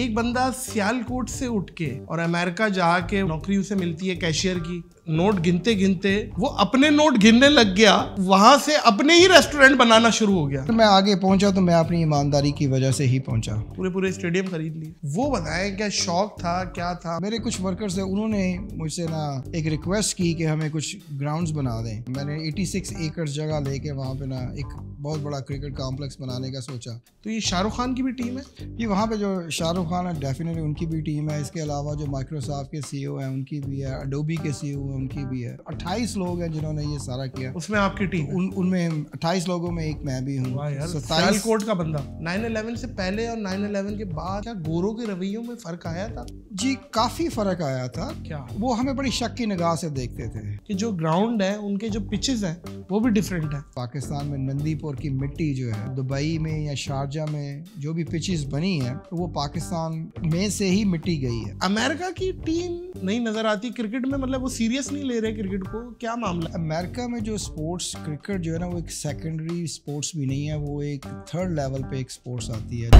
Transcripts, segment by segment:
एक बंदा सियालकोट से उठ के और अमेरिका जाके नौकरी उसे मिलती है कैशियर की नोट गिनते गिनते वो अपने नोट गिनने लग गया वहां से अपने ही रेस्टोरेंट बनाना शुरू हो गया तो मैं आगे पहुंचा तो मैं अपनी ईमानदारी की वजह से ही पहुंचा पूरे पूरे स्टेडियम खरीद ली वो बताएं क्या शौक था क्या था मेरे कुछ वर्कर्स है उन्होंने मुझसे ना एक रिक्वेस्ट की कि हमें कुछ ग्राउंड्स बना दें मैंने 86 एकड़ जगह लेके वहाँ पे ना एक बहुत बड़ा क्रिकेट कॉम्प्लेक्स बनाने का सोचा तो ये शाहरुख खान की भी टीम है ये वहाँ पे जो शाहरुख खान है डेफिनेटली उनकी भी टीम है इसके अलावा जो माइक्रोसॉफ्ट के सी e हैं उनकी भी है अडोबी के सीईओ e हैं उनकी भी है अट्ठाईस लोग हैं जिन्होंने ये सारा किया उसमें आपकी टीम तो उन उनमें अट्ठाईस लोगों में एक मैं भी हूँ कोर्ट का बंदा नाइन अलेवन से पहले और नाइन अलेवन के बाद क्या गोरों के रवैयों में फर्क आया था जी काफी फर्क आया था क्या वो हमें बड़ी शक की निगाह से देखते थे कि जो ग्राउंड है उनके जो पिचेस हैं वो भी डिफरेंट है पाकिस्तान में नंदीपुर सिंगापुर की मिट्टी जो है दुबई में या शारजा में जो भी पिचेस बनी है तो वो पाकिस्तान में से ही मिट्टी गई है अमेरिका की टीम नहीं नजर आती क्रिकेट में मतलब वो सीरियस नहीं ले रहे क्रिकेट को क्या मामला अमेरिका में जो स्पोर्ट्स क्रिकेट जो है ना वो एक सेकेंडरी स्पोर्ट्स भी नहीं है वो एक थर्ड लेवल पे एक स्पोर्ट्स आती है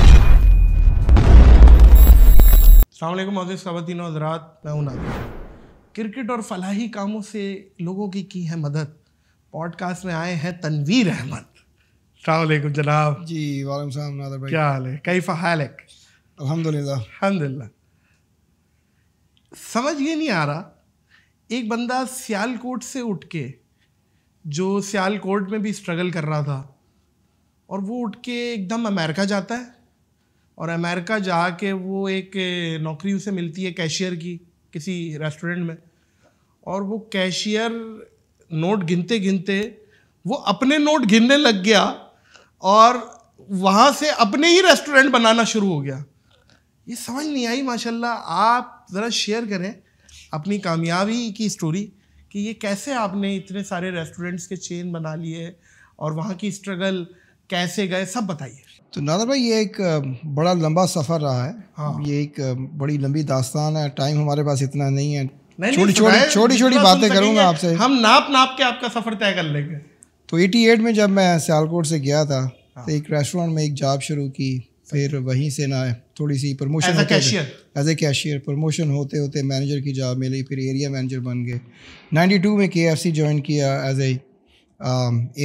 अल्लाम खातिन हजरात मैं हूं क्रिकेट और फलाही कामों से लोगों की की है मदद पॉडकास्ट में आए हैं तनवीर अहमद अलैक्म जनाब जी वालेकुम सलाम नादर भाई क्या हाल है कई हालक अल्हम्दुलिल्लाह अल्हम्दुलिल्लाह समझ ये नहीं आ रहा एक बंदा सियालकोट से उठ के जो सियालकोट में भी स्ट्रगल कर रहा था और वो उठ के एकदम अमेरिका जाता है और अमेरिका जा के वो एक नौकरी उसे मिलती है कैशियर की किसी रेस्टोरेंट में और वो कैशियर नोट गिनते गिनते वो अपने नोट गिनने लग गया और वहाँ से अपने ही रेस्टोरेंट बनाना शुरू हो गया ये समझ नहीं आई माशाल्लाह आप ज़रा शेयर करें अपनी कामयाबी की स्टोरी कि ये कैसे आपने इतने सारे रेस्टोरेंट्स के चेन बना लिए और वहाँ की स्ट्रगल कैसे गए सब बताइए तो नादर भाई ये एक बड़ा लंबा सफ़र रहा है हाँ। ये एक बड़ी लंबी दास्तान है टाइम हमारे पास इतना नहीं है छोटी छोटी छोटी छोटी बातें करूँगा आपसे हम नाप नाप के आपका सफ़र तय कर लेंगे तो 88 में जब मैं सियालकोट से गया था हाँ। तो एक रेस्टोरेंट में एक जॉब शुरू की फिर वहीं से ना थोड़ी सी promotion as a cashier promotion होते होते मैनेजर की जॉब मिली फिर एरिया मैनेजर बन गए 92 में के एफ सी ज्वाइन किया as a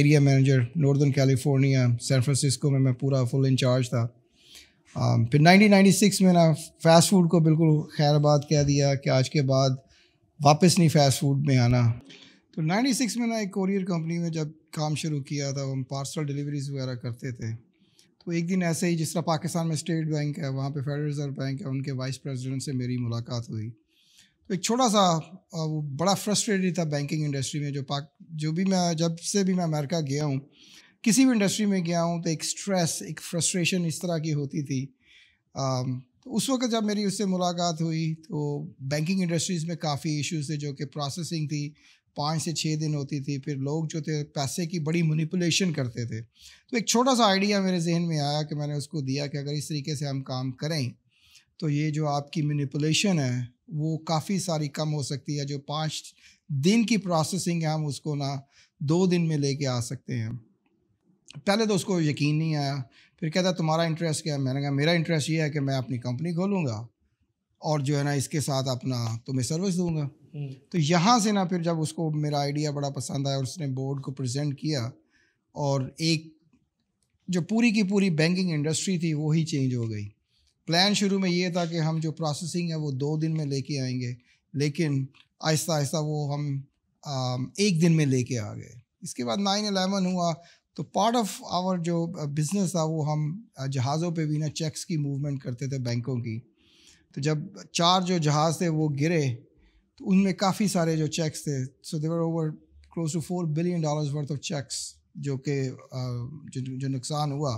area manager northern California San Francisco में मैं पूरा फुल इंचार्ज था um, फिर 1996 में ना फास्ट फूड को बिल्कुल खैराबाद कह दिया कि आज के बाद वापस नहीं फास्ट फूड में आना तो 96 में ना एक कोरियर कंपनी में जब काम शुरू किया था हम पार्सल डिलीवरीज वगैरह करते थे तो एक दिन ऐसे ही जिस तरह पाकिस्तान में स्टेट बैंक है वहाँ पे फेडरल रिजर्व बैंक है उनके वाइस प्रेसिडेंट से मेरी मुलाकात हुई तो एक छोटा सा वो बड़ा फ्रस्ट्रेटेड था बैंकिंग इंडस्ट्री में जो पाक जो भी मैं जब से भी मैं अमेरिका गया हूँ किसी भी इंडस्ट्री में गया हूँ तो एक स्ट्रेस एक फ्रस्ट्रेशन इस तरह की होती थी तो उस वक्त जब मेरी उससे मुलाकात हुई तो बैंकिंग इंडस्ट्रीज़ में काफ़ी इश्यूज थे जो कि प्रोसेसिंग थी पाँच से छः दिन होती थी फिर लोग जो थे पैसे की बड़ी मनीपुलेशन करते थे तो एक छोटा सा आइडिया मेरे जहन में आया कि मैंने उसको दिया कि अगर इस तरीके से हम काम करें तो ये जो आपकी मनीपुलेशन है वो काफ़ी सारी कम हो सकती है जो पाँच दिन की प्रोसेसिंग है हम उसको ना दो दिन में लेके आ सकते हैं पहले तो उसको यकीन नहीं आया फिर कहता तुम्हारा इंटरेस्ट क्या है मैंने कहा मेरा इंटरेस्ट ये है कि मैं अपनी कंपनी खोलूँगा और जो है ना इसके साथ अपना तो मैं सर्विस दूंगा हम्म। तो यहाँ से ना फिर जब उसको मेरा आइडिया बड़ा पसंद आया और उसने बोर्ड को प्रेजेंट किया और एक जो पूरी की पूरी बैंकिंग इंडस्ट्री थी वो ही चेंज हो गई प्लान शुरू में ये था कि हम जो प्रोसेसिंग है वो दो दिन में लेके आएंगे लेकिन आहिस्ता आहिस्ता वो हम आ, एक दिन में लेके आ गए इसके बाद नाइन अलेवन हुआ तो पार्ट ऑफ आवर जो बिज़नेस था वो हम जहाज़ों पे भी ना चेक्स की मूवमेंट करते थे बैंकों की तो जब चार जो जहाज़ थे वो गिरे तो उनमें काफ़ी सारे जो चेक्स थे so they were over close to four billion dollars worth of cheques जो कि जो, जो नुकसान हुआ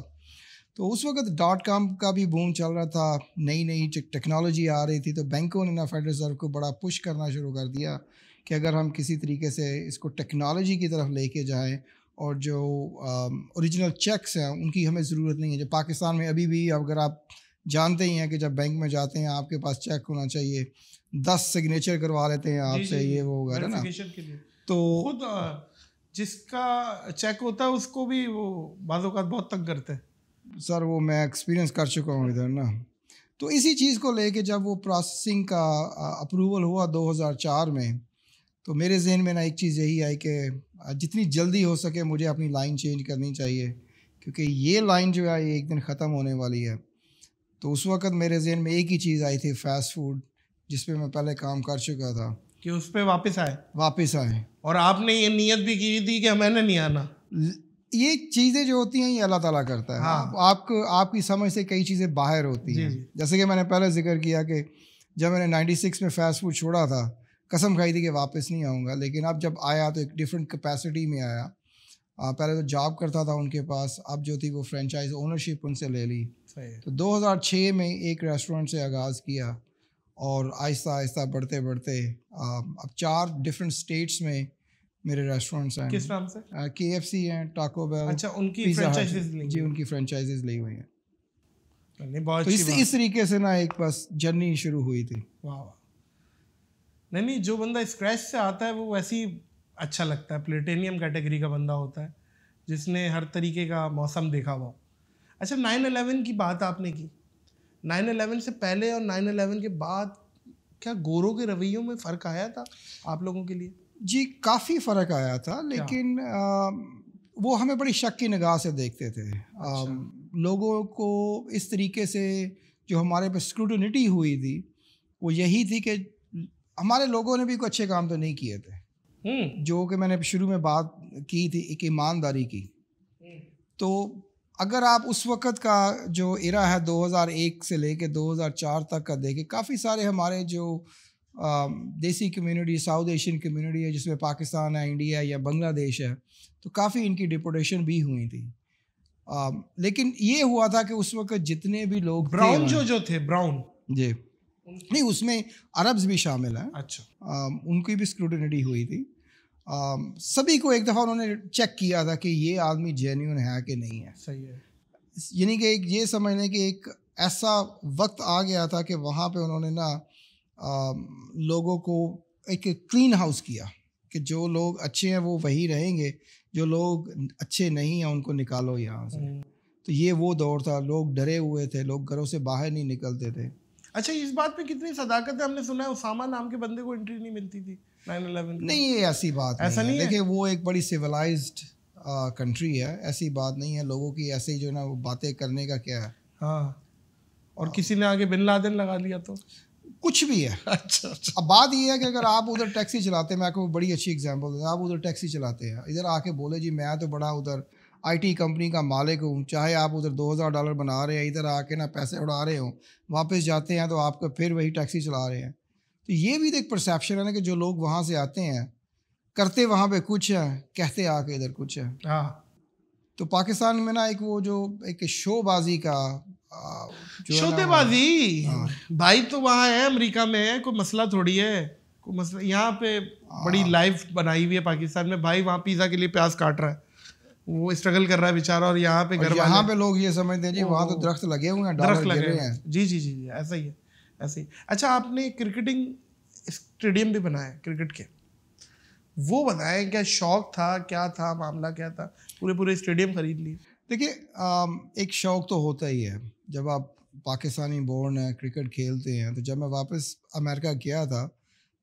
तो उस वक्त डॉट कॉम का भी बूम चल रहा था नई नई टेक्नोलॉजी आ रही थी तो बैंकों ने ना फेडरल रिजर्व को बड़ा पुश करना शुरू कर दिया कि अगर हम किसी तरीके से इसको टेक्नोलॉजी की तरफ लेके जाएं और जो ओरिजिनल चेक्स हैं उनकी हमें ज़रूरत नहीं है जो पाकिस्तान में अभी भी अगर आप जानते ही हैं कि जब बैंक में जाते हैं आपके पास चेक होना चाहिए दस सिग्नेचर करवा लेते हैं आपसे ये वो वगैरह ना तो खुद जिसका चेक होता है उसको भी वो बाज़ात बहुत तंग करते हैं सर वो मैं एक्सपीरियंस कर चुका हूँ इधर ना तो इसी चीज़ को लेके जब वो प्रोसेसिंग का अप्रूवल हुआ 2004 में तो मेरे जहन में ना एक चीज़ यही आई कि जितनी जल्दी हो सके मुझे अपनी लाइन चेंज करनी चाहिए क्योंकि ये लाइन जो है ये एक दिन ख़त्म होने वाली है तो उस वक्त मेरे जहन में एक ही चीज़ आई थी फास्ट फूड जिस पर मैं पहले काम कर चुका था कि उस पर वापस आए वापस आए और आपने ये नीयत भी की थी कि मैंने नहीं आना ये चीज़ें जो होती हैं ये अल्लाह ताला करता है हाँ। आपको आपकी समझ से कई चीज़ें बाहर होती हैं जैसे कि मैंने पहले जिक्र किया कि जब मैंने 96 में फास्ट फूड छोड़ा था कसम खाई थी कि वापस नहीं आऊँगा लेकिन अब जब आया तो एक डिफरेंट कैपेसिटी में आया आ, पहले तो जॉब करता था उनके पास अब जो थी वो फ्रेंचाइज ओनरशिप उनसे ले ली तो 2006 में एक रेस्टोरेंट से आगाज़ किया और आहिस्ता आहिस्ता बढ़ते बढ़ते आ, अब चार डिफरेंट स्टेट्स में मेरे रेस्टोरेंट्स हैं किस नाम से के एफ सी हैं टाको बेल अच्छा उनकी फ्रेंचाइजीज जी उनकी फ्रेंचाइजीज ली हुई हैं तो इस इस तरीके से ना एक बस जर्नी शुरू हुई थी वाह नहीं नहीं जो बंदा स्क्रैच से आता है वो वैसे ही अच्छा लगता है प्लेटेनियम कैटेगरी का बंदा होता है जिसने हर तरीके का मौसम देखा हुआ अच्छा नाइन अलेवन की बात आपने की नाइन अलेवन से पहले और नाइन अलेवन के बाद क्या गोरों के रवैयों में फ़र्क आया था आप लोगों के लिए जी काफ़ी फ़र्क आया था लेकिन आ, वो हमें बड़ी शक की निगाह से देखते थे अच्छा। आ, लोगों को इस तरीके से जो हमारे पे स्क्रूटनिटी हुई थी वो यही थी कि हमारे लोगों ने भी कोई अच्छे काम तो नहीं किए थे हम्म। जो कि मैंने शुरू में बात की थी एक ईमानदारी की हम्म। तो अगर आप उस वक़्त का जो इरा है 2001 से लेके 2004 तक का देखें काफ़ी सारे हमारे जो देसी कम्युनिटी साउथ एशियन कम्युनिटी है जिसमें पाकिस्तान है इंडिया या बांग्लादेश है तो काफ़ी इनकी डिपोटेशन भी हुई थी आ, लेकिन ये हुआ था कि उस वक़्त जितने भी लोग ब्राउन जो जो थे ब्राउन जी नहीं उसमें अरब्स भी शामिल हैं अच्छा आ, उनकी भी स्क्रूटनिटी हुई थी Um, सभी को एक दफ़ा उन्होंने चेक किया था कि ये आदमी जेन्यून है कि नहीं है सही है यानी कि एक ये समझने कि एक ऐसा वक्त आ गया था कि वहाँ पे उन्होंने ना um, लोगों को एक क्लीन हाउस किया कि जो लोग अच्छे हैं वो वही रहेंगे जो लोग अच्छे नहीं हैं उनको निकालो यहाँ से हम्म। तो ये वो दौर था लोग डरे हुए थे लोग घरों से बाहर नहीं निकलते थे अच्छा इस बात पे कितनी सदाकत है हमने सुना है उसामा नाम के बंदे को एंट्री नहीं मिलती थी नहीं ये ऐसी बात ऐसा नहीं, नहीं देखिए वो एक बड़ी सिविलाइज्ड कंट्री है ऐसी बात नहीं है लोगों की ऐसे ही जो ना वो बातें करने का क्या है हाँ और आ, हाँ। किसी ने आगे बिन लादेन लगा लिया तो कुछ भी है अच्छा अच्छा अब बात यह है कि अगर आप उधर टैक्सी चलाते हैं मैं आपको बड़ी अच्छी एग्जाम्पल देता आप उधर टैक्सी चलाते हैं इधर आके बोले जी मैं तो बड़ा उधर आईटी कंपनी का मालिक हूँ चाहे आप उधर दो हज़ार डॉलर बना रहे हैं इधर आके ना पैसे उड़ा रहे हो वापस जाते हैं तो आपको फिर वही टैक्सी चला रहे हैं तो ये भी तो एक परसेप्शन है ना कि जो लोग वहाँ से आते हैं करते वहाँ पे कुछ है कहते आके इधर कुछ है हाँ। तो पाकिस्तान में ना एक वो जो एक शोबाजी का शोतेबाजी हाँ। भाई तो वहाँ है अमेरिका में है कोई मसला थोड़ी है कोई मसला यहाँ पे हाँ। बड़ी लाइफ बनाई हुई है पाकिस्तान में भाई वहाँ पिज़्ज़ा के लिए प्याज काट रहा है वो स्ट्रगल कर रहा है बेचारा और यहाँ पे घर यहाँ पे लोग ये समझते हैं जी वहाँ तो दरख्त लगे हुए हैं दरख्त लगे हैं जी जी जी ऐसा ही है ऐसे ही अच्छा आपने क्रिकेटिंग स्टेडियम भी बनाया क्रिकेट के वो बनाए क्या शौक था क्या था मामला क्या था पूरे पूरे स्टेडियम खरीद लिए देखिए एक शौक तो होता ही है जब आप पाकिस्तानी बोर्न है क्रिकेट खेलते हैं तो जब मैं वापस अमेरिका गया था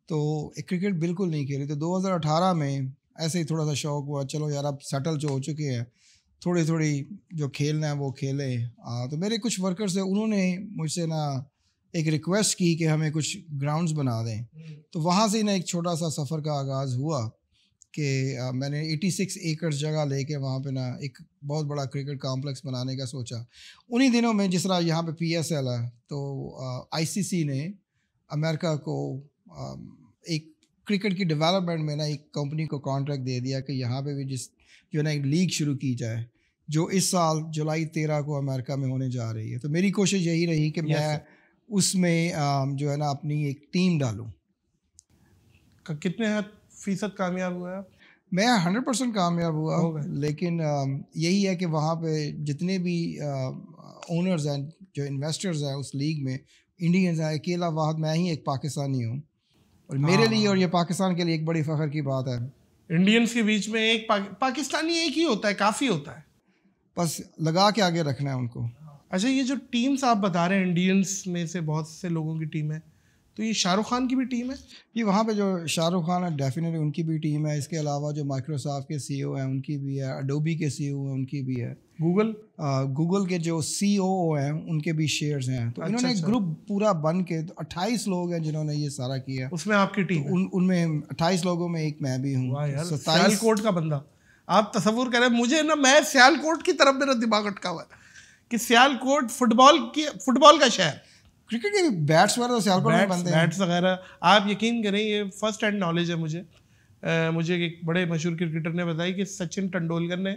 तो एक क्रिकेट बिल्कुल नहीं खेली तो 2018 में ऐसे ही थोड़ा सा शौक हुआ चलो यार अब सेटल जो हो चुके हैं थोड़ी थोड़ी जो खेलना है वो खेले आ, तो मेरे कुछ वर्कर्स हैं उन्होंने मुझसे ना एक रिक्वेस्ट की कि हमें कुछ ग्राउंड्स बना दें तो वहाँ से ना एक छोटा सा सफ़र का आगाज़ हुआ कि मैंने 86 एकड़ जगह लेके वहाँ पे ना एक बहुत बड़ा क्रिकेट कॉम्प्लेक्स बनाने का सोचा उन्हीं दिनों में जिस तरह यहाँ पे पीएसएल है तो आईसीसी ने अमेरिका को आ, एक क्रिकेट की डेवलपमेंट में ना एक कंपनी को कॉन्ट्रैक्ट दे दिया कि यहाँ पे भी जिस जो ना एक लीग शुरू की जाए जो इस साल जुलाई तेरह को अमेरिका में होने जा रही है तो मेरी कोशिश यही रही कि yes, मैं उसमें जो है ना अपनी एक टीम डालूँ कितने हद फीसद कामयाब हुआ है मैं हंड्रेड परसेंट कामयाब हुआ लेकिन यही है कि वहाँ पे जितने भी ओनर्स हैं जो इन्वेस्टर्स हैं उस लीग में इंडियंस हैं अकेला वाहद मैं ही एक पाकिस्तानी हूँ और मेरे लिए और ये हाँ। पाकिस्तान के लिए एक बड़ी फ़ख्र की बात है इंडियंस के बीच में एक पाकिस्तानी एक ही होता है काफ़ी होता है बस लगा के आगे रखना है उनको अच्छा ये जो टीम्स आप बता रहे हैं इंडियंस में से बहुत से लोगों की टीम है तो ये शाहरुख खान की भी टीम है ये वहाँ पे जो शाहरुख खान है डेफिनेटली उनकी भी टीम है इसके अलावा जो माइक्रोसॉफ्ट के सीईओ e हैं उनकी भी है अडोबी के सीईओ e हैं उनकी भी है गूगल गूगल के जो सी हैं उनके भी शेयर्स हैं तो अच्छा, इन्होंने ग्रुप अच्छा। पूरा बन के तो अट्ठाईस लोग हैं जिन्होंने ये सारा किया उसमें आपकी टीम तो उन उनमें अट्ठाईस लोगों में एक मैं भी हूँ सत्ताईस का बंदा आप तस्वूर करें मुझे ना मैं सियालकोट की तरफ मेरा दिमाग अटका हुआ है कि सियालकोट फुटबॉल की फुटबॉल का शहर क्रिकेट के बैट्स वगैरह तो सियालकोट बनते हैं बैट्स वगैरह आप यकीन करें ये फर्स्ट हैंड नॉलेज है मुझे आ, मुझे एक बड़े मशहूर क्रिकेटर ने बताया कि सचिन तेंदुलकर ने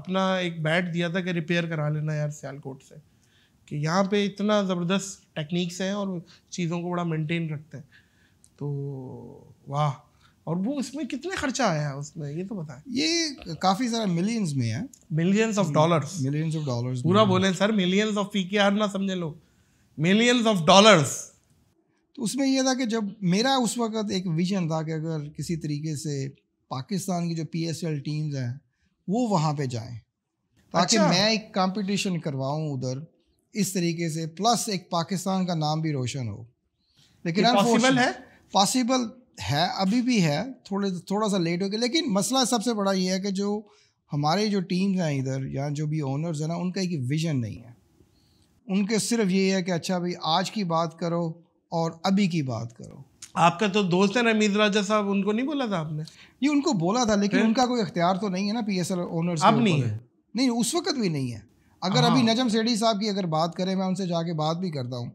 अपना एक बैट दिया था कि रिपेयर करा लेना यार सियालकोट से कि यहाँ पे इतना ज़बरदस्त टेक्निक्स हैं और चीज़ों को बड़ा मेंटेन रखते हैं तो वाह और वो इसमें कितने खर्चा आया है उसमें ये तो बताएं ये काफी सारा मिलियंस में है millions of dollars millions of dollars पूरा बोले सर मिलियंस ऑफ पी ना समझे लोग मिलियंस ऑफ डॉलर्स तो उसमें यह था कि जब मेरा उस वक्त एक विजन था कि अगर किसी तरीके से पाकिस्तान की जो पी एस एल टीम्स हैं वो वहाँ पे जाएं ताकि अच्छा। मैं एक कंपटीशन करवाऊं उधर इस तरीके से प्लस एक पाकिस्तान का नाम भी रोशन हो लेकिन पॉसिबल है पॉसिबल है अभी भी है थोड़े थोड़ा सा लेट हो गया लेकिन मसला सबसे बड़ा ये है कि जो हमारे जो टीम्स हैं इधर या जो भी ओनर्स हैं ना उनका एक विज़न नहीं है उनके सिर्फ ये है कि अच्छा भाई आज की बात करो और अभी की बात करो आपका तो दोस्त है रमीज राजा साहब उनको नहीं बोला था आपने ये उनको बोला था लेकिन उनका कोई अख्तियार तो नहीं है ना पी एस एल ओनर्स अब नहीं है नहीं उस वक्त भी नहीं है अगर अभी हाँ। नजम सेठी साहब की अगर बात करें मैं उनसे जाके बात भी करता हूँ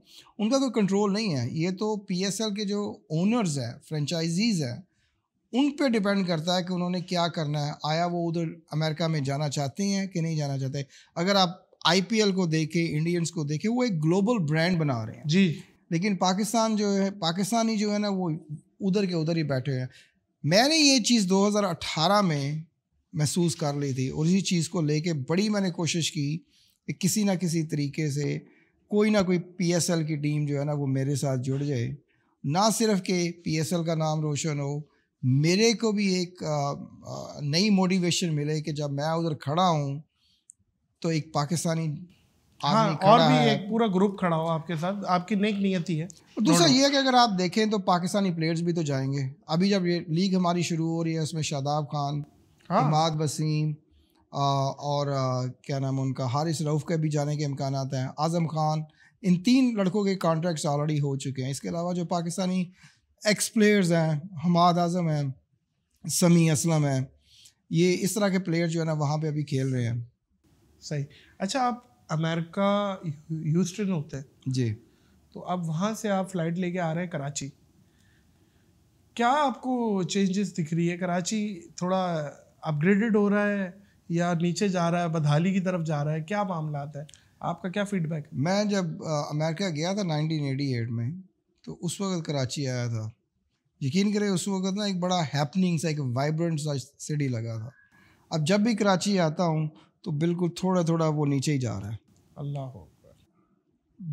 उनका कोई कंट्रोल नहीं है ये तो पी के जो ओनर्स हैं फ्रेंचाइजीज़ हैं उन पे डिपेंड करता है कि उन्होंने क्या करना है आया वो उधर अमेरिका में जाना चाहते हैं कि नहीं जाना चाहते अगर आप आई को देखें इंडियंस को देखें वो एक ग्लोबल ब्रांड बना रहे हैं जी लेकिन पाकिस्तान जो है पाकिस्तानी जो है ना वो उधर के उधर ही बैठे हैं मैंने ये चीज़ 2018 में महसूस कर ली थी और इसी चीज़ को लेके बड़ी मैंने कोशिश की कि किसी ना किसी तरीके से कोई ना कोई पीएसएल की टीम जो है ना वो मेरे साथ जुड़ जाए ना सिर्फ के पीएसएल का नाम रोशन हो मेरे को भी एक नई मोटिवेशन मिले कि जब मैं उधर खड़ा हूँ तो एक पाकिस्तानी हाँ और भी एक पूरा ग्रुप खड़ा हो आपके साथ आपकी नेक नियति है दूसरा ये है कि अगर आप देखें तो पाकिस्तानी प्लेयर्स भी तो जाएंगे अभी जब ये लीग हमारी शुरू हो रही है उसमें शादाब खान हाँ। इमाद वसीम और क्या नाम उनका हारिस रऊफ़ के भी जाने के इम्कान हैं आज़म खान इन तीन लड़कों के कॉन्ट्रैक्ट्स ऑलरेडी हो चुके हैं इसके अलावा जो पाकिस्तानी एक्स प्लेयर्स हैं हमाद आज़म हैं समी असलम हैं ये इस तरह के प्लेयर जो है ना वहाँ पे अभी खेल रहे हैं सही अच्छा आप अमेरिका ह्यूस्टन होते हैं जी तो अब वहाँ से आप फ्लाइट लेके आ रहे हैं कराची क्या आपको चेंजेस दिख रही है कराची थोड़ा अपग्रेडेड हो रहा है या नीचे जा रहा है बदहाली की तरफ जा रहा है क्या मामला है आपका क्या फीडबैक मैं जब आ, अमेरिका गया था 1988 में तो उस वक्त कराची आया था यकीन करें उस वक्त ना एक बड़ा हैपनिंग सा एक वाइब्रेंट सा सिटी लगा था अब जब भी कराची आता हूँ तो बिल्कुल थोड़ा थोड़ा वो नीचे ही जा रहा है अल्लाह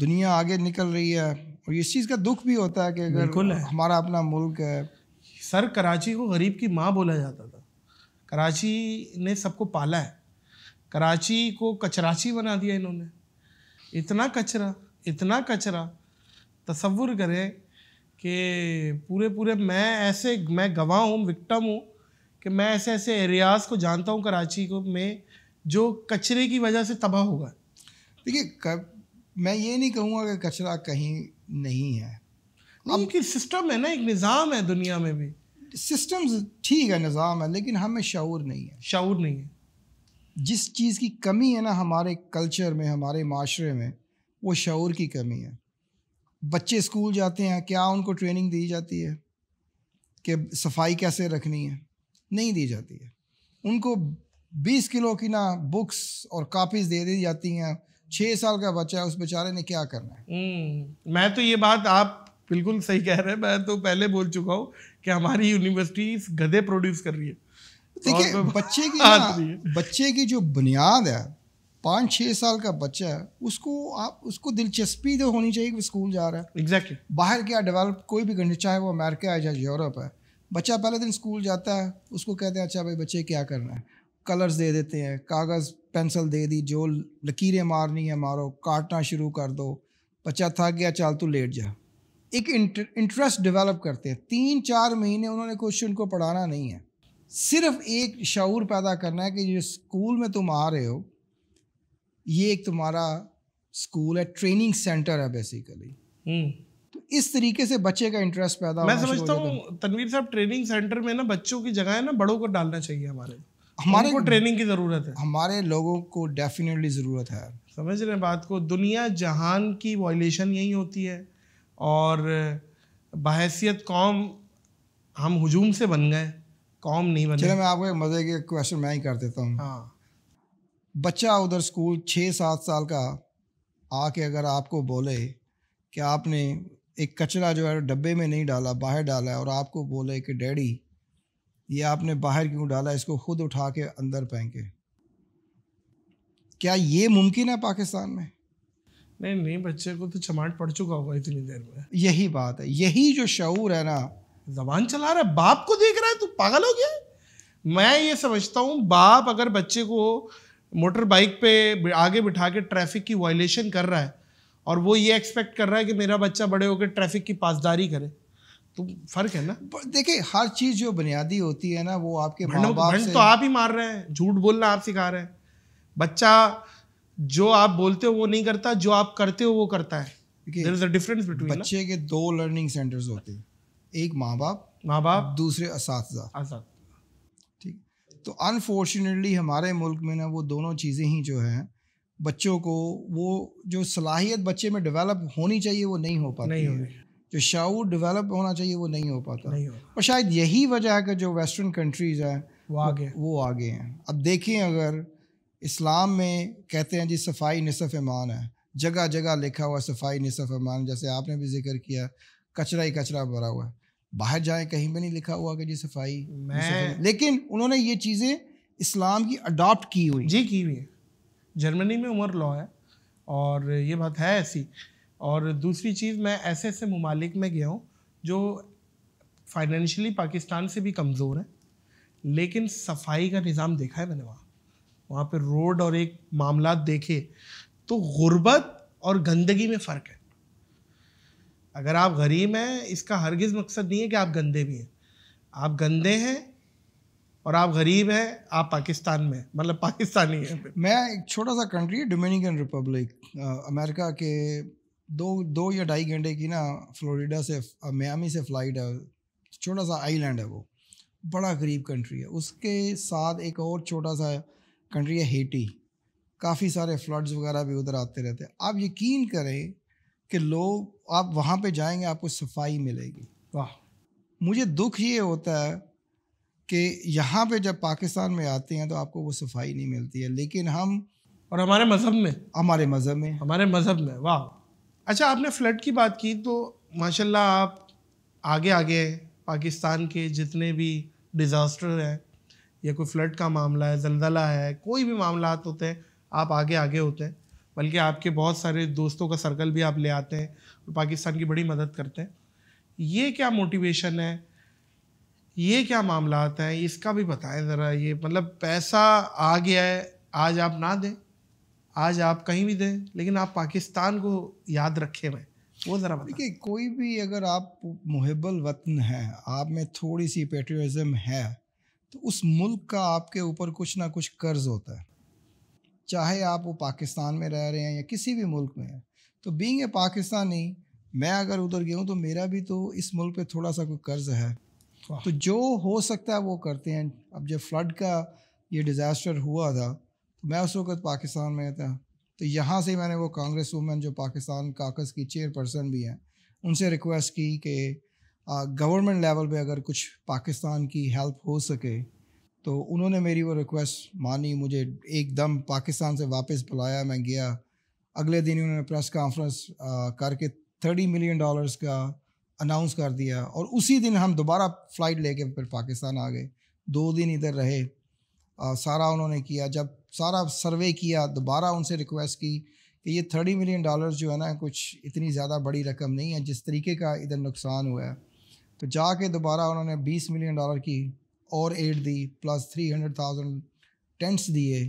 दुनिया आगे निकल रही है और इस चीज़ का दुख भी होता है कि अगर हमारा अपना मुल्क है सर कराची को गरीब की माँ बोला जाता था कराची ने सबको पाला है कराची को कचराची बना दिया इन्होंने इतना कचरा इतना कचरा तस्वुर करें कि पूरे पूरे मैं ऐसे मैं गवाह हूँ विक्टम हूँ कि मैं ऐसे ऐसे एरियाज़ को जानता हूँ कराची को में जो कचरे की वजह से तबाह होगा देखिए मैं ये नहीं कहूँगा कि कचरा कहीं नहीं है अब कि सिस्टम है ना एक निज़ाम है दुनिया में भी सिस्टम्स ठीक है निज़ाम है लेकिन हमें शूर नहीं है शूर नहीं है जिस चीज़ की कमी है ना हमारे कल्चर में हमारे माशरे में वो शूर की कमी है बच्चे स्कूल जाते हैं क्या उनको ट्रेनिंग दी जाती है कि सफाई कैसे रखनी है नहीं दी जाती है उनको 20 किलो की ना बुक्स और कापीज़ दे दी जाती हैं छः साल का बच्चा है उस बेचारे ने क्या करना है हम्म, मैं तो ये बात आप बिल्कुल सही कह रहे हैं मैं तो पहले बोल चुका हूँ कि हमारी यूनिवर्सिटी गधे प्रोड्यूस कर रही है देखिए बच्चे की ना, बच्चे की जो बुनियाद है पाँच छः साल का बच्चा है उसको आप उसको दिलचस्पी तो होनी चाहिए कि स्कूल जा रहा है एग्जैक्टली exactly. बाहर क्या डेवलप कोई भी कंट्री चाहे वो अमेरिका है चाहे यूरोप है बच्चा पहले दिन स्कूल जाता है उसको कहते हैं अच्छा भाई बच्चे क्या करना है कलर्स दे देते हैं कागज़ पेंसिल दे दी जो लकीरें मारनी है मारो काटना शुरू कर दो बच्चा थक गया चल तू लेट जा एक इंटरेस्ट डेवलप करते हैं तीन चार महीने उन्होंने क्वेश्चन को पढ़ाना नहीं है सिर्फ एक शूर पैदा करना है कि जो स्कूल में तुम आ रहे हो ये एक तुम्हारा स्कूल है ट्रेनिंग सेंटर है बेसिकली हम्म। तो इस तरीके से बच्चे का इंटरेस्ट पैदा मैं समझता हूँ तनवीर साहब ट्रेनिंग सेंटर में ना बच्चों की जगह है ना बड़ों को डालना चाहिए हमारे हमारे को ट्रेनिंग की ज़रूरत है हमारे लोगों को डेफिनेटली ज़रूरत है समझ रहे बात को दुनिया जहान की वॉयलेशन यही होती है और बहसीत कौम हम हजूम से बन गए कौम नहीं बन चलो मैं आपको एक मज़े के क्वेश्चन मैं ही कर देता हूँ हाँ बच्चा उधर स्कूल छः सात साल का आके अगर आपको बोले कि आपने एक कचरा जो है डब्बे में नहीं डाला बाहर डाला है और आपको बोले कि डैडी ये आपने बाहर क्यों डाला इसको खुद उठा के अंदर फेंके क्या ये मुमकिन है पाकिस्तान में नहीं नहीं बच्चे को तो चमाट पड़ चुका होगा इतनी देर में यही बात है यही जो शऊर है ना जबान चला रहा है बाप को देख रहा है तू पागल हो गया मैं ये समझता हूँ बाप अगर बच्चे को मोटर बाइक पे आगे बिठा के ट्रैफिक की वायलेशन कर रहा है और वो ये एक्सपेक्ट कर रहा है कि मेरा बच्चा बड़े होकर ट्रैफिक की पासदारी करे तो फर्क है ना देखिए हर चीज़ जो बुनियादी होती है ना वो आपके भंड तो आप ही मार रहे हैं झूठ बोलना आप सिखा रहे हैं बच्चा जो आप बोलते हो वो नहीं करता जो आप करते हो वो करता है डिफरेंस बिटवीन बच्चे के दो लर्निंग सेंटर्स होते हैं एक माँ बाप माँ बाप दूसरे ठीक तो अनफॉर्चुनेटली हमारे मुल्क में ना वो दोनों चीज़ें ही जो है बच्चों को वो जो सलाहियत बच्चे में डेवलप होनी चाहिए वो नहीं हो पाती नहीं है। जो शाऊर डेवलप होना चाहिए वो नहीं हो पाता नहीं और शायद यही वजह है कि जो वेस्टर्न कंट्रीज़ हैं वो आगे वो आगे हैं अब देखें अगर इस्लाम में कहते हैं जी सफाई नसफ़ ईमान है जगह जगह लिखा हुआ सफाई नसफ़ ईमान जैसे आपने भी जिक्र किया कचरा ही कचरा भरा हुआ है बाहर जाए कहीं भी नहीं लिखा हुआ कि जी सफाई मैं लेकिन उन्होंने ये चीज़ें इस्लाम की अडॉप्ट की हुई जी की हुई है जर्मनी में उम्र लॉ है और ये बात है ऐसी और दूसरी चीज़ मैं ऐसे ऐसे ममालिक में गया हूँ जो फाइनेंशली पाकिस्तान से भी कमज़ोर है लेकिन सफाई का निज़ाम देखा है मैंने वहाँ वहाँ पर रोड और एक मामला देखे तो गुर्बत और गंदगी में फ़र्क है अगर आप गरीब हैं इसका हरगिज़ मकसद नहीं है कि आप गंदे भी हैं आप गंदे हैं और आप गरीब हैं आप पाकिस्तान में मतलब पाकिस्तानी हैं मैं एक छोटा सा कंट्री है डोमिनिकन रिपब्लिक अमेरिका के दो दो या ढाई घंटे की ना फ्लोरिडा से मियामी से फ्लाइट है छोटा सा आइलैंड है वो बड़ा गरीब कंट्री है उसके साथ एक और छोटा सा कंट्री है हेटी काफ़ी सारे फ्लड्स वगैरह भी उधर आते रहते हैं आप यकीन करें कि लोग आप वहाँ पे जाएंगे आपको सफाई मिलेगी वाह मुझे दुख ये होता है कि यहाँ पे जब पाकिस्तान में आते हैं तो आपको वो सफाई नहीं मिलती है लेकिन हम और हमारे मज़हब में हमारे मज़हब में हमारे मज़हब में वाह अच्छा आपने फ्लड की बात की तो माशाल्लाह आप आगे आगे पाकिस्तान के जितने भी डिज़ास्टर हैं या कोई फ्लड का मामला है जलजला है कोई भी मामला होते हैं आप आगे आगे होते हैं बल्कि आपके बहुत सारे दोस्तों का सर्कल भी आप ले आते हैं और पाकिस्तान की बड़ी मदद करते हैं ये क्या मोटिवेशन है ये क्या मामला हैं इसका भी बताएं ज़रा ये मतलब पैसा आ गया है आज आप ना दें आज आप कहीं भी दें लेकिन आप पाकिस्तान को याद रखे हुए वो ज़रा देखिए कोई भी अगर आप मुहबल वतन है आप में थोड़ी सी पेट्रियाज़म है तो उस मुल्क का आपके ऊपर कुछ ना कुछ कर्ज होता है चाहे आप वो पाकिस्तान में रह रहे हैं या किसी भी मुल्क में हैं तो बींग ए पाकिस्तानी मैं अगर उधर गया हूँ तो मेरा भी तो इस मुल्क पे थोड़ा सा कोई कर्ज है तो जो हो सकता है वो करते हैं अब जब फ्लड का ये डिज़ास्टर हुआ था तो मैं उस वक्त पाकिस्तान में था तो यहाँ से मैंने वो कांग्रेस वूमेन जो पाकिस्तान काकस की चेयरपर्सन भी हैं उनसे रिक्वेस्ट की कि गवर्नमेंट लेवल पे अगर कुछ पाकिस्तान की हेल्प हो सके तो उन्होंने मेरी वो रिक्वेस्ट मानी मुझे एकदम पाकिस्तान से वापस बुलाया मैं गया अगले दिन उन्होंने प्रेस कॉन्फ्रेंस करके थर्टी मिलियन डॉलर्स का अनाउंस कर दिया और उसी दिन हम दोबारा फ़्लाइट लेके फिर पाकिस्तान आ गए दो दिन इधर रहे आ, सारा उन्होंने किया जब सारा सर्वे किया दोबारा उनसे रिक्वेस्ट की कि ये थर्टी मिलियन डॉलर्स जो है ना कुछ इतनी ज़्यादा बड़ी रकम नहीं है जिस तरीके का इधर नुकसान हुआ है तो जाके दोबारा उन्होंने 20 मिलियन डॉलर की और एड दी plus three hundred thousand tents दिए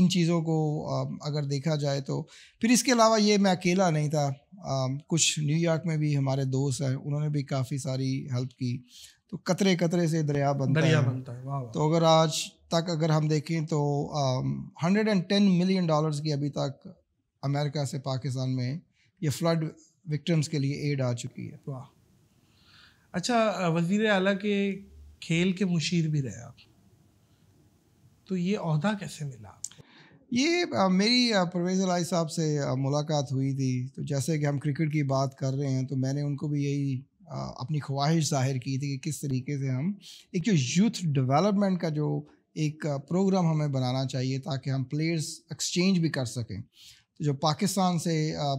इन चीज़ों को अगर देखा जाए तो फिर इसके अलावा ये मैं अकेला नहीं था कुछ न्यूयॉर्क में भी हमारे दोस्त हैं उन्होंने भी काफ़ी सारी हेल्प की तो कतरे कतरे से दरिया बनता दरिया है, बनता है वाँ वाँ। तो अगर आज तक अगर हम देखें तो hundred and ten million dollars की अभी तक अमेरिका से पाकिस्तान में ये फ्लड विक्टम्स के लिए एड आ चुकी है वाह अच्छा वजीर अला के खेल के मुशीर भी रहे आप तो ये अहदा कैसे मिला ये आ, मेरी परवेज़ लाई साहब से आ, मुलाकात हुई थी तो जैसे कि हम क्रिकेट की बात कर रहे हैं तो मैंने उनको भी यही आ, अपनी ख्वाहिश जाहिर की थी कि किस तरीके से हम एक जो यूथ डेवलपमेंट का जो एक प्रोग्राम हमें बनाना चाहिए ताकि हम प्लेयर्स एक्सचेंज भी कर सकें तो जो पाकिस्तान से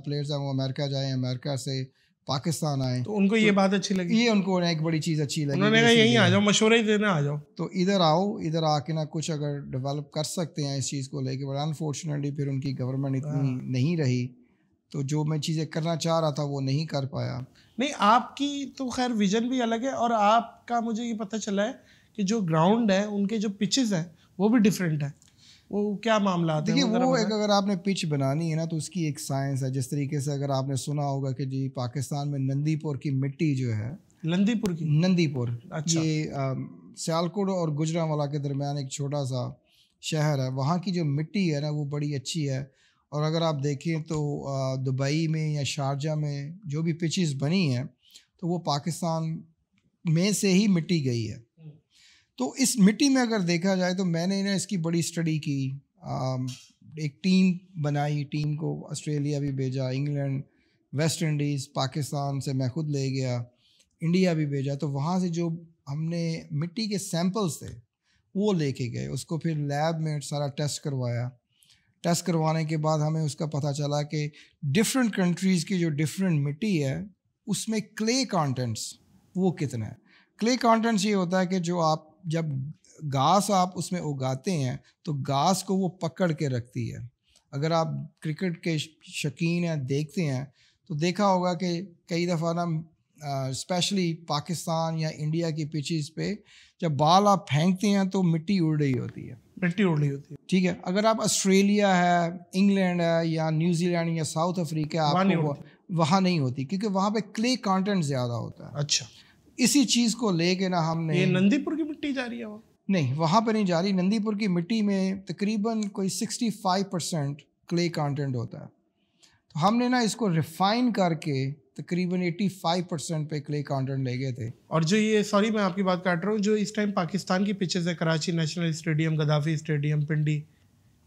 प्लेयर्स हैं वो अमेरिका जाएँ अमेरिका से पाकिस्तान आए तो उनको ये तो बात अच्छी लगी ये उनको एक बड़ी चीज़ अच्छी लगी उन्होंने कहा यहीं आ जाओ मशवरा ही देना आ जाओ तो इधर आओ इधर आके ना कुछ अगर डेवलप कर सकते हैं इस चीज़ को लेके बट अनफॉर्चुनेटली फिर उनकी गवर्नमेंट इतनी हाँ। नहीं रही तो जो मैं चीज़ें करना चाह रहा था वो नहीं कर पाया नहीं आपकी तो खैर विजन भी अलग है और आपका मुझे ये पता चला है कि जो ग्राउंड है उनके जो पिचेस हैं वो भी डिफरेंट है वो क्या मामला देखिए वो एक अगर आपने पिच बनानी है ना तो उसकी एक साइंस है जिस तरीके से अगर आपने सुना होगा कि जी पाकिस्तान में नंदीपुर की मिट्टी जो है नंदीपुर की नंदीपुर अच्छा ये सियालकोट और गुजरावाला के दरमियान एक छोटा सा शहर है वहाँ की जो मिट्टी है ना वो बड़ी अच्छी है और अगर आप देखें तो दुबई में या शारजा में जो भी पिचेस बनी हैं तो वो पाकिस्तान में से ही मिट्टी गई है तो इस मिट्टी में अगर देखा जाए तो मैंने ना इसकी बड़ी स्टडी की एक टीम बनाई टीम को ऑस्ट्रेलिया भी भेजा इंग्लैंड वेस्ट इंडीज़ पाकिस्तान से मैं खुद ले गया इंडिया भी भेजा तो वहाँ से जो हमने मिट्टी के सैंपल्स थे वो लेके गए उसको फिर लैब में सारा टेस्ट करवाया टेस्ट करवाने के बाद हमें उसका पता चला कि डिफरेंट कंट्रीज़ की जो डिफरेंट मिट्टी है उसमें क्ले कंटेंट्स वो कितना है क्ले कंटेंट्स ये होता है कि जो आप जब घास आप उसमें उगाते हैं तो घास को वो पकड़ के रखती है अगर आप क्रिकेट के शकीन हैं देखते हैं तो देखा होगा कि कई दफ़ा ना स्पेशली पाकिस्तान या इंडिया की पिचेस पे जब बाल आप फेंकते हैं तो मिट्टी उड़ रही होती है मिट्टी उड़ रही होती है ठीक है अगर आप ऑस्ट्रेलिया है इंग्लैंड है या न्यूजीलैंड या साउथ अफ्रीका आपको वहाँ नहीं होती क्योंकि वहाँ पे क्ले कंटेंट ज़्यादा होता है अच्छा इसी चीज़ को लेके ना हमने ये नंदीपुर की मिट्टी जा रही है वो नहीं वहाँ पर नहीं जा रही नंदीपुर की मिट्टी में तकरीबन कोई 65 परसेंट क्ले कंटेंट होता है तो हमने ना इसको रिफाइन करके तकरीबन 85 परसेंट पे क्ले कंटेंट ले गए थे और जो ये सॉरी मैं आपकी बात काट रहा हूँ जो इस टाइम पाकिस्तान की पिचेस है Karachi national stadium Gaddafi stadium Pindi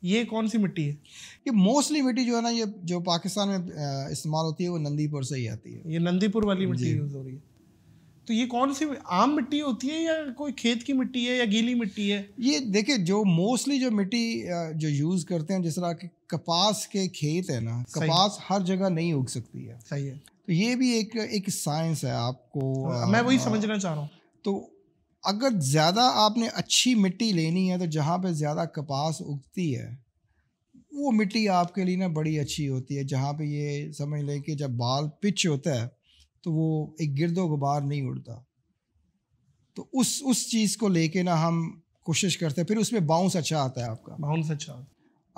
ये कौन सी मिट्टी है ये मोस्टली मिट्टी जो है ना ये जो पाकिस्तान में इस्तेमाल होती है वो नंदीपुर से ही आती है ये नंदीपुर वाली मिट्टी यूज़ हो रही है तो ये कौन सी आम मिट्टी होती है या कोई खेत की मिट्टी है या गीली मिट्टी है ये देखिए जो मोस्टली जो मिट्टी जो यूज़ करते हैं जिस तरह के कपास के खेत है ना कपास हर जगह नहीं उग सकती है सही है तो ये भी एक एक साइंस है आपको आ, हाँ, मैं वही समझना चाह रहा हूँ तो अगर ज़्यादा आपने अच्छी मिट्टी लेनी है तो जहाँ पे ज़्यादा कपास उगती है वो मिट्टी आपके लिए ना बड़ी अच्छी होती है जहाँ पे ये समझ लें कि जब बाल पिच होता है तो वो एक गिरदो गुबार नहीं उड़ता तो उस उस चीज़ को लेके ना हम कोशिश करते हैं फिर उसमें बाउंस अच्छा आता है आपका बाउंस अच्छा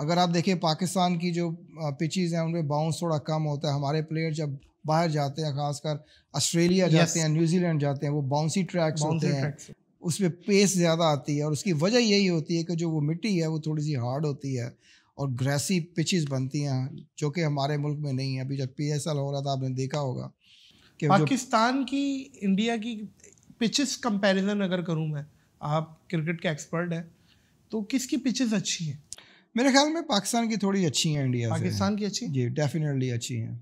अगर आप देखें पाकिस्तान की जो पिचेज़ हैं उनमें बाउंस थोड़ा कम होता है हमारे प्लेयर जब बाहर जाते हैं खासकर ऑस्ट्रेलिया yes. जाते हैं न्यूजीलैंड जाते हैं वो बाउंसी ट्रैक्स होते हैं उसमें पेस ज़्यादा आती है और उसकी वजह यही होती है कि जो वो मिट्टी है वो थोड़ी सी हार्ड होती है और ग्रेसी पिचेस बनती हैं जो कि हमारे मुल्क में नहीं है अभी जब पी हो रहा था आपने देखा होगा पाकिस्तान की इंडिया की पिचेस कंपैरिजन अगर करूं मैं आप क्रिकेट के एक्सपर्ट हैं तो किसकी पिचेस अच्छी हैं मेरे ख्याल में पाकिस्तान की थोड़ी अच्छी हैं इंडिया पाकिस्तान की अच्छी जी डेफिनेटली अच्छी हैं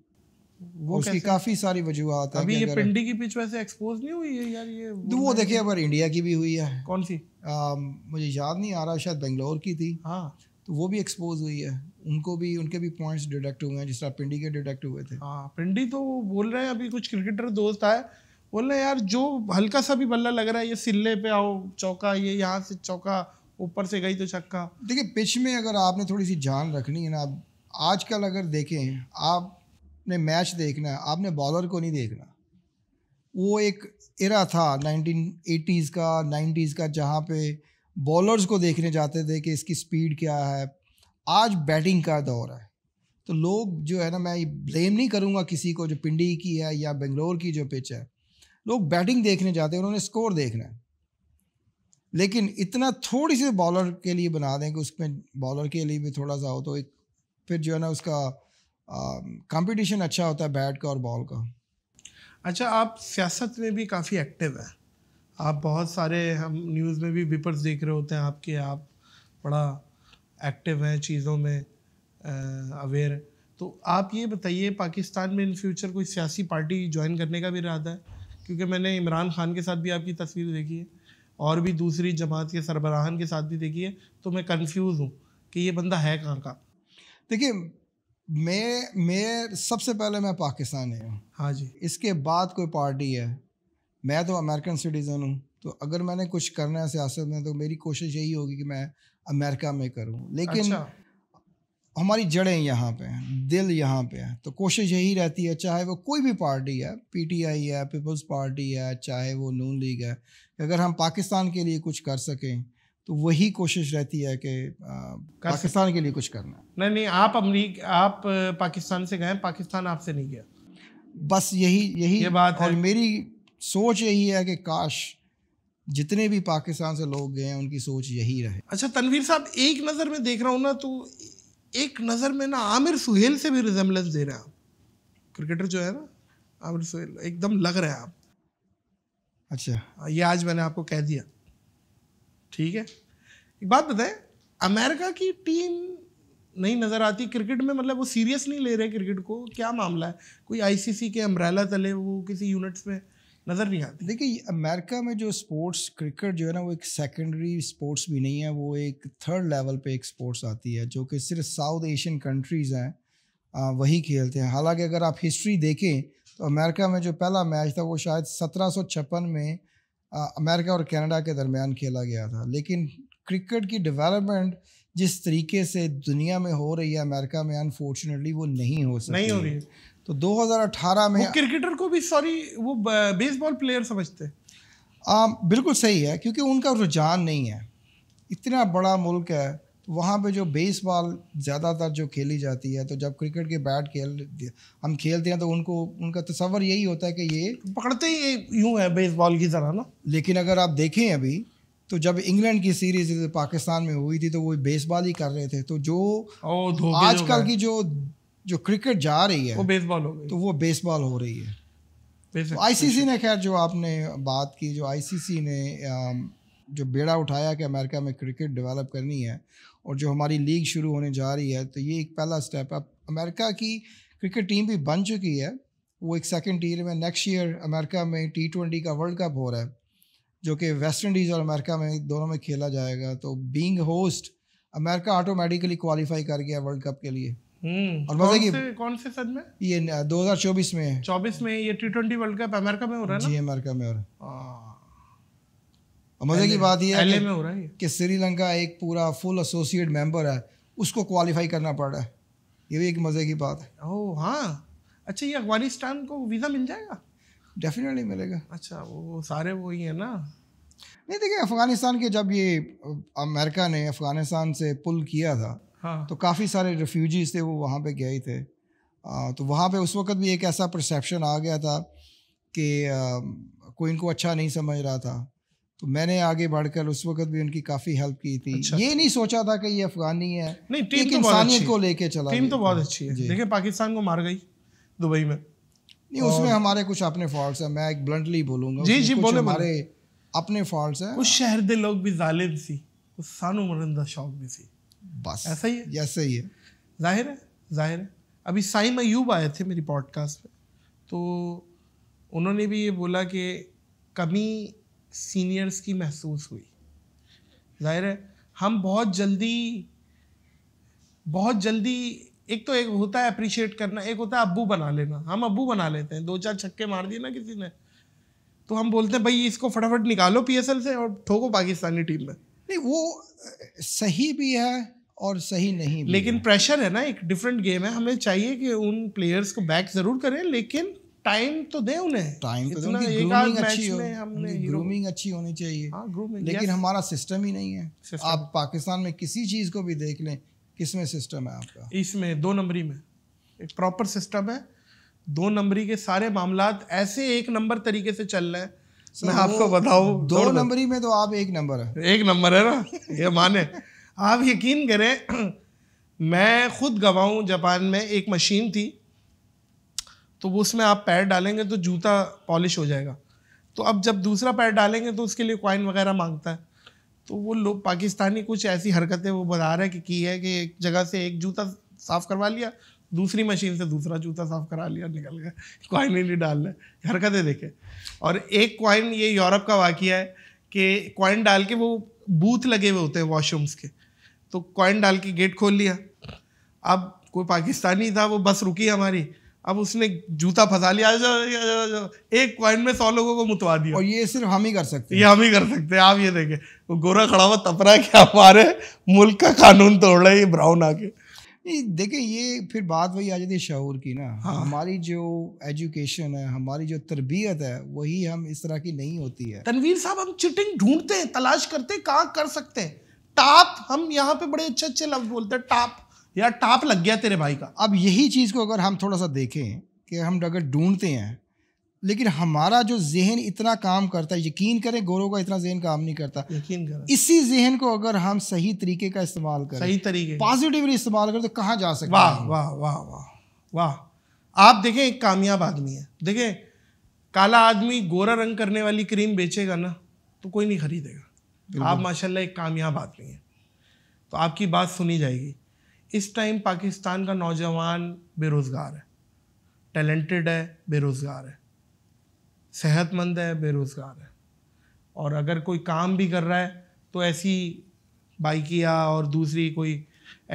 वो उसकी काफी सारी वजूहत है अभी ये पिंडी की पिच वैसे एक्सपोज नहीं हुई है यार ये तो वो, वो देखिए अब इंडिया की भी हुई है कौन सी आ, मुझे याद नहीं आ रहा शायद बेंगलोर की थी हाँ तो वो भी एक्सपोज हुई है उनको भी उनके भी पॉइंट्स डिडक्ट हुए हैं जिस तरह पिंडी के डिडक्ट हुए थे हाँ पिंडी तो बोल रहे हैं अभी कुछ क्रिकेटर दोस्त आए बोल रहे हैं यार जो हल्का सा भी बल्ला लग रहा है ये सिल्ले पे आओ चौका ये यहाँ से चौका ऊपर से गई तो छक्का देखिए पिच में अगर आपने थोड़ी सी जान रखनी है ना आज आजकल अगर देखें आपने मैच देखना है आपने बॉलर को नहीं देखना वो एक इरा था 1980s का 90s का जहाँ पे बॉलर्स को देखने जाते थे कि इसकी स्पीड क्या है आज बैटिंग का दौर है तो लोग जो है ना मैं ब्लेम नहीं करूँगा किसी को जो पिंडी की है या बेंगलोर की जो पिच है लोग बैटिंग देखने जाते हैं उन्होंने स्कोर देखना है लेकिन इतना थोड़ी सी बॉलर के लिए बना दें कि उसमें बॉलर के लिए भी थोड़ा सा हो तो एक फिर जो है ना उसका कंपटीशन अच्छा होता है बैट का और बॉल का अच्छा आप सियासत में भी काफ़ी एक्टिव हैं आप बहुत सारे हम न्यूज़ में भी पेपर्स देख रहे होते हैं आपके आप बड़ा एक्टिव हैं चीज़ों में अवेयर तो आप ये बताइए पाकिस्तान में इन फ्यूचर कोई सियासी पार्टी ज्वाइन करने का भी इरादा है क्योंकि मैंने इमरान खान के साथ भी आपकी तस्वीर देखी है और भी दूसरी जमात के सरबराहान के साथ भी देखी है तो मैं कंफ्यूज हूँ कि ये बंदा है कहाँ का देखिए मैं मैं सबसे पहले मैं पाकिस्तानी हूँ हाँ जी इसके बाद कोई पार्टी है मैं तो अमेरिकन सिटीज़न हूँ तो अगर मैंने कुछ करना है सियासत में तो मेरी कोशिश यही होगी कि मैं अमेरिका में करूँ लेकिन अच्छा। हमारी जड़ें यहाँ पे हैं दिल यहाँ पे है तो कोशिश यही रहती है चाहे वो कोई भी पार्टी है पीटीआई है पीपल्स पार्टी है चाहे वो नून लीग है अगर हम पाकिस्तान के लिए कुछ कर सकें तो वही कोशिश रहती है कि पाकिस्तान के लिए कुछ करना नहीं नहीं आप अमरीक आप पाकिस्तान से गए पाकिस्तान आपसे नहीं गया बस यही यही ये बात और है। मेरी सोच यही है कि काश जितने भी पाकिस्तान से लोग गए हैं उनकी सोच यही रहे अच्छा तनवीर साहब एक नज़र में देख रहा हूँ ना तो एक नज़र में ना आमिर सुहेल से भी रिजम्बलेंस दे रहे हैं आप क्रिकेटर जो है ना आमिर सुहेल एकदम लग रहे हैं आप अच्छा हाँ, ये आज मैंने आपको कह दिया ठीक है एक बात बताएं अमेरिका की टीम नहीं नज़र आती क्रिकेट में मतलब वो सीरियस नहीं ले रहे क्रिकेट को क्या मामला है कोई आईसीसी के अम्ब्रेला तले वो किसी यूनिट्स में नज़र नहीं आती देखिए अमेरिका में जो स्पोर्ट्स क्रिकेट जो है ना वो एक सेकेंडरी स्पोर्ट्स भी नहीं है वो एक थर्ड लेवल पे एक स्पोर्ट्स आती है जो कि सिर्फ साउथ एशियन कंट्रीज़ हैं वही खेलते हैं हालांकि अगर आप हिस्ट्री देखें तो अमेरिका में जो पहला मैच था वो शायद सत्रह में अमेरिका और कनाडा के दरमियान खेला गया था लेकिन क्रिकेट की डेवलपमेंट जिस तरीके से दुनिया में हो रही है अमेरिका में अनफॉर्चुनेटली वो नहीं हो सकती नहीं हो रही है तो 2018 में क्रिकेटर को भी सॉरी वो बेसबॉल प्लेयर समझते हैं बिल्कुल सही है क्योंकि उनका रुझान नहीं है इतना बड़ा मुल्क है तो वहाँ पे जो बेसबॉल ज़्यादातर जो खेली जाती है तो जब क्रिकेट के बैट खेल हम खेलते हैं तो उनको उनका तस्वर यही होता है कि ये पकड़ते ही यूँ है बेसबॉल की तरह ना लेकिन अगर आप देखें अभी तो जब इंग्लैंड की सीरीज पाकिस्तान में हुई थी तो वो बेसबॉल ही कर रहे थे तो जो आजकल की जो जो क्रिकेट जा रही है वो बेसबॉल हो गई तो वो बेसबॉल हो रही है तो आईसीसी ने खैर जो आपने बात की जो आईसीसी ने जो बेड़ा उठाया कि अमेरिका में क्रिकेट डेवलप करनी है और जो हमारी लीग शुरू होने जा रही है तो ये एक पहला स्टेप है अमेरिका की क्रिकेट टीम भी बन चुकी है वो एक सेकेंड ईयर में नेक्स्ट ईयर अमेरिका में टी ट्वेंटी का वर्ल्ड कप हो रहा है जो कि वेस्ट इंडीज़ और अमेरिका में दोनों में खेला जाएगा तो being host America automatically qualify कर गया वर्ल्ड कप के लिए हम्म। और कौन से, कौन से सद में ये 2024 में है 24 में ये T twenty world cup America में हो रहा है जी अमेरिका में हो रहा है मजे की बात यह है कि श्रीलंका एक पूरा फुल एसोसिएट मेंबर है उसको क्वालिफाई करना पड़ रहा है ये भी एक मज़े की बात है ओ हाँ अच्छा ये अफगानिस्तान को वीज़ा मिल जाएगा डेफिनेटली मिलेगा अच्छा वो सारे वो ही है ना नहीं देखिए अफ़गानिस्तान के जब ये अमेरिका ने अफ़गानिस्तान से पुल किया था हाँ। तो काफ़ी सारे रेफ्यूजीज थे वो वहाँ पे गए थे आ, तो वहाँ पे उस वक्त भी एक ऐसा परसेप्शन आ गया था कि कोई इनको अच्छा नहीं समझ रहा था तो मैंने आगे बढ़कर उस वक्त भी उनकी काफ़ी हेल्प की थी अच्छा। ये अच्छा। नहीं सोचा था कि ये अफगानी है नहीं टीम तो इंसानियत को लेके चला टीम तो बहुत अच्छी है देखिए पाकिस्तान को मार गई दुबई में नहीं उसमें हमारे कुछ अपने फॉल्ट है मैं एक ब्लंटली बोलूंगा जी जी बोले हमारे अपने फॉल्ट है उस शहर के लोग भी जालिम सी उस सानू का शौक भी सी बस ऐसा ही है ऐसा ही है जाहिर है जाहिर है अभी साई मयूब आए थे मेरी पॉडकास्ट पे तो उन्होंने भी ये बोला कि कमी सीनियर्स की महसूस हुई जाहिर है हम बहुत जल्दी बहुत जल्दी एक तो एक होता है अप्रिशिएट करना एक होता है अबू बना लेना हम अबू बना लेते हैं दो चार छक्के मार दिए ना किसी ने तो हम बोलते हैं भाई इसको फटाफट निकालो पीएसएल से और ठोको पाकिस्तानी टीम में नहीं वो सही भी है और सही नहीं भी लेकिन है। प्रेशर है ना एक डिफरेंट गेम है हमें चाहिए कि उन प्लेयर्स को बैक जरूर करें लेकिन टाइम तो दे उन्हें टाइम तो उनकी ग्रूमिंग अच्छी हो ग्रूमिंग अच्छी होनी चाहिए आ, हाँ, लेकिन हमारा सिस्टम ही नहीं है आप पाकिस्तान में किसी चीज़ को भी देख लें किसमें सिस्टम है आपका इसमें दो नंबरी में एक प्रॉपर सिस्टम है दो नंबरी के सारे मामला ऐसे एक नंबर तरीके से चल रहे हैं मैं आपको बताऊं दो नंबर ही में तो आप एक नंबर है एक नंबर है ना ये माने आप यकीन करें मैं खुद गवाऊँ जापान में एक मशीन थी तो वो उसमें आप पैर डालेंगे तो जूता पॉलिश हो जाएगा तो अब जब दूसरा पैर डालेंगे तो उसके लिए क्वाइन वगैरह मांगता है तो वो लोग पाकिस्तानी कुछ ऐसी हरकतें वो बता रहे हैं कि की है कि एक जगह से एक जूता साफ़ करवा लिया दूसरी मशीन से दूसरा जूता साफ करा लिया निकल गया क्वाइन ही नहीं डालना हरकतें देखे और एक क्वाइन ये यूरोप का वाक़ है कि कॉइन डाल के वो बूथ लगे हुए होते हैं वॉशरूम्स के तो कॉइन डाल के गेट खोल लिया अब कोई पाकिस्तानी था वो बस रुकी हमारी अब उसने जूता फंसा लिया जो, जो, जो, जो, एक क्वाइन में सौ लोगों को मुतवा दिया और ये सिर्फ हम ही कर सकते हैं ये हम ही कर सकते हैं आप ये देखें वो गोरा खड़ा हुआ तपरा क्या मारे कि हमारे मुल्क का कानून तोड़ रहा है ये ब्राउन आके नहीं देखें ये फिर बात वही आ जाती है शहूर की ना हाँ। हमारी जो एजुकेशन है हमारी जो तरबियत है वही हम इस तरह की नहीं होती है तनवीर साहब हम चिटिंग ढूंढते हैं तलाश करते हैं कहाँ कर सकते हैं टाप हम यहाँ पे बड़े अच्छे अच्छे लफ्ज बोलते हैं टाप यार टाप लग गया तेरे भाई का अब यही चीज़ को अगर हम थोड़ा सा देखें कि हम अगर ढूंढते हैं लेकिन हमारा जो जहन इतना काम करता है यकीन करें गोरों का इतना जहन काम नहीं करता यकीन करें इसी जहन को अगर हम सही तरीके का इस्तेमाल करें सही तरीके पॉजिटिवली इस्तेमाल करें तो कहाँ जा सकते वाह वाह वाह वाह वाह आप देखें एक कामयाब आदमी है देखें काला आदमी गोरा रंग करने वाली क्रीम बेचेगा ना तो कोई नहीं खरीदेगा आप माशाल्लाह एक कामयाब आदमी है तो आपकी बात सुनी जाएगी इस टाइम पाकिस्तान का नौजवान बेरोज़गार है टैलेंटेड है बेरोज़गार है सेहतमंद है बेरोज़गार है और अगर कोई काम भी कर रहा है तो ऐसी बाइकिया और दूसरी कोई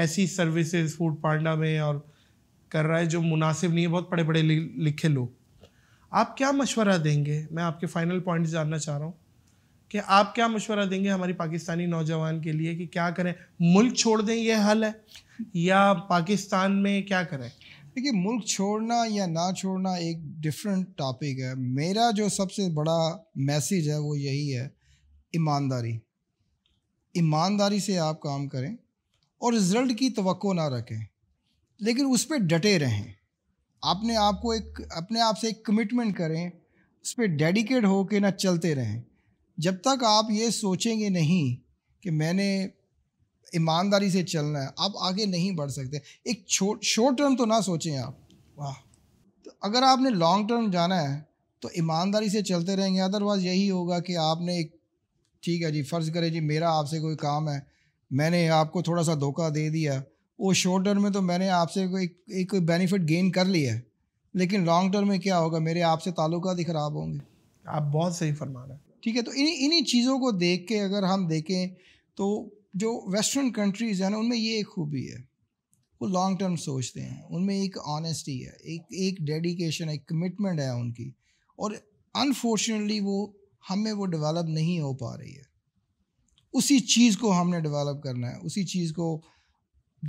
ऐसी सर्विसेज फूड पांडा में और कर रहा है जो मुनासिब नहीं है बहुत बड़े बड़े लिखे लोग आप क्या मशवरा देंगे मैं आपके फाइनल पॉइंट जानना चाह रहा हूँ कि आप क्या मशवरा देंगे हमारी पाकिस्तानी नौजवान के लिए कि क्या करें मुल्क छोड़ दें यह हल है या पाकिस्तान में क्या करें देखिए मुल्क छोड़ना या ना छोड़ना एक डिफरेंट टॉपिक है मेरा जो सबसे बड़ा मैसेज है वो यही है ईमानदारी ईमानदारी से आप काम करें और रिज़ल्ट की तो ना रखें लेकिन उस पर डटे रहें अपने आप को एक अपने आप से एक कमिटमेंट करें उस पर डेडिकेट हो के ना चलते रहें जब तक आप ये सोचेंगे नहीं कि मैंने ईमानदारी से चलना है आप आगे नहीं बढ़ सकते एक छोट शॉर्ट टर्म तो ना सोचें आप वाह तो अगर आपने लॉन्ग टर्म जाना है तो ईमानदारी से चलते रहेंगे अदरवाइज़ यही होगा कि आपने एक ठीक है जी फ़र्ज़ करें जी मेरा आपसे कोई काम है मैंने आपको थोड़ा सा धोखा दे दिया वो शॉर्ट टर्म में तो मैंने आपसे कोई एक कोई बेनिफिट गेन कर लिया है लेकिन लॉन्ग टर्म में क्या होगा मेरे आपसे ताल्लुक ही ख़राब होंगे आप बहुत सही फरमा रहे हैं ठीक है तो इन इन्हीं चीज़ों को देख के अगर हम देखें तो जो वेस्टर्न कंट्रीज हैं ना उनमें ये एक खूबी है वो लॉन्ग टर्म सोचते हैं उनमें एक ऑनेस्टी है एक एक डेडिकेशन एक कमिटमेंट है उनकी और अनफॉर्चुनेटली वो हमें वो डेवलप नहीं हो पा रही है उसी चीज़ को हमने डेवलप करना है उसी चीज़ को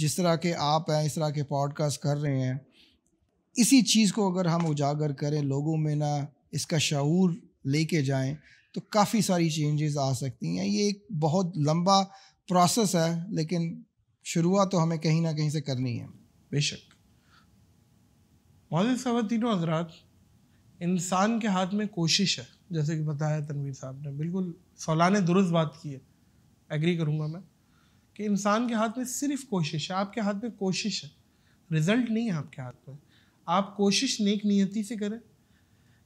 जिस तरह के आप हैं इस तरह के पॉडकास्ट कर रहे हैं इसी चीज़ को अगर हम उजागर करें लोगों में ना इसका शूर लेके जाएं तो काफ़ी सारी चेंजेस आ सकती हैं ये एक बहुत लंबा प्रोसेस है लेकिन शुरुआत तो हमें कहीं ना कहीं से करनी है बेशक मौजूद साहब तीनों हजरात इंसान के हाथ में कोशिश है जैसे कि बताया तनवीर साहब ने बिल्कुल सौला ने दुरुस्त बात की है एग्री करूँगा मैं कि इंसान के हाथ में सिर्फ कोशिश है आपके हाथ में कोशिश है रिजल्ट नहीं है आपके हाथ में आप कोशिश नेक नियति से करें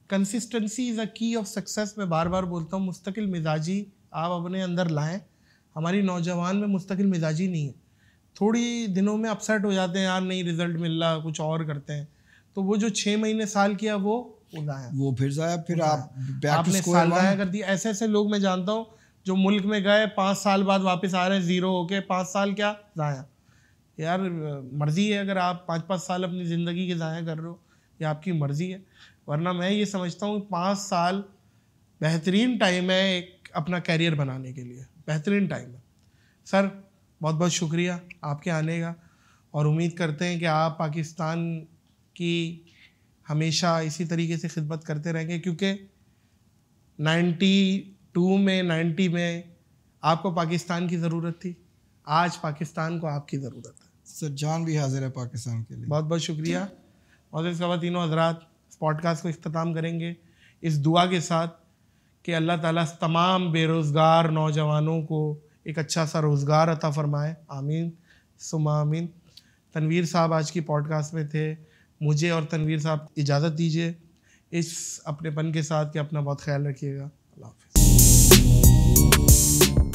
कंसिस्टेंसी इज़ अ की ऑफ सक्सेस मैं बार बार बोलता हूँ मुस्तकिल मिजाजी आप अपने अंदर लाएं हमारी नौजवान में मुस्तकिल मिजाजी नहीं है थोड़ी दिनों में अपसेट हो जाते हैं यार नहीं रिजल्ट मिल रहा कुछ और करते हैं तो वो जो छः महीने साल किया वो उड़ाया वो फिर जाया फिर आप आपने साल जाया कर दिया ऐसे ऐसे लोग मैं जानता हूँ जो मुल्क में गए पाँच साल बाद वापस आ रहे हैं ज़ीरो होके पाँच साल क्या जाया यार मर्ज़ी है अगर आप पाँच पाँच साल अपनी ज़िंदगी के ज़ाया कर रहे हो ये आपकी मर्ज़ी है वरना मैं ये समझता हूँ पाँच साल बेहतरीन टाइम है एक अपना कैरियर बनाने के लिए बेहतरीन टाइम है सर बहुत बहुत शुक्रिया आपके आने का और उम्मीद करते हैं कि आप पाकिस्तान की हमेशा इसी तरीके से खिदमत करते रहेंगे क्योंकि 92 में 90 में आपको पाकिस्तान की ज़रूरत थी आज पाकिस्तान को आपकी ज़रूरत है सर जान भी हाजिर है पाकिस्तान के लिए बहुत बहुत शुक्रिया और इसके बाद तीनों हजरात पॉडकास्ट को अख्ताम करेंगे इस दुआ के साथ कि अल्लाह ताला तमाम बेरोज़गार नौजवानों को एक अच्छा सा रोज़गार अता फ़रमाए आमीन सुमा आमीन तनवीर साहब आज की पॉडकास्ट में थे मुझे और तनवीर साहब इजाज़त दीजिए इस अपनेपन के साथ कि अपना बहुत ख्याल रखिएगा अल्लाह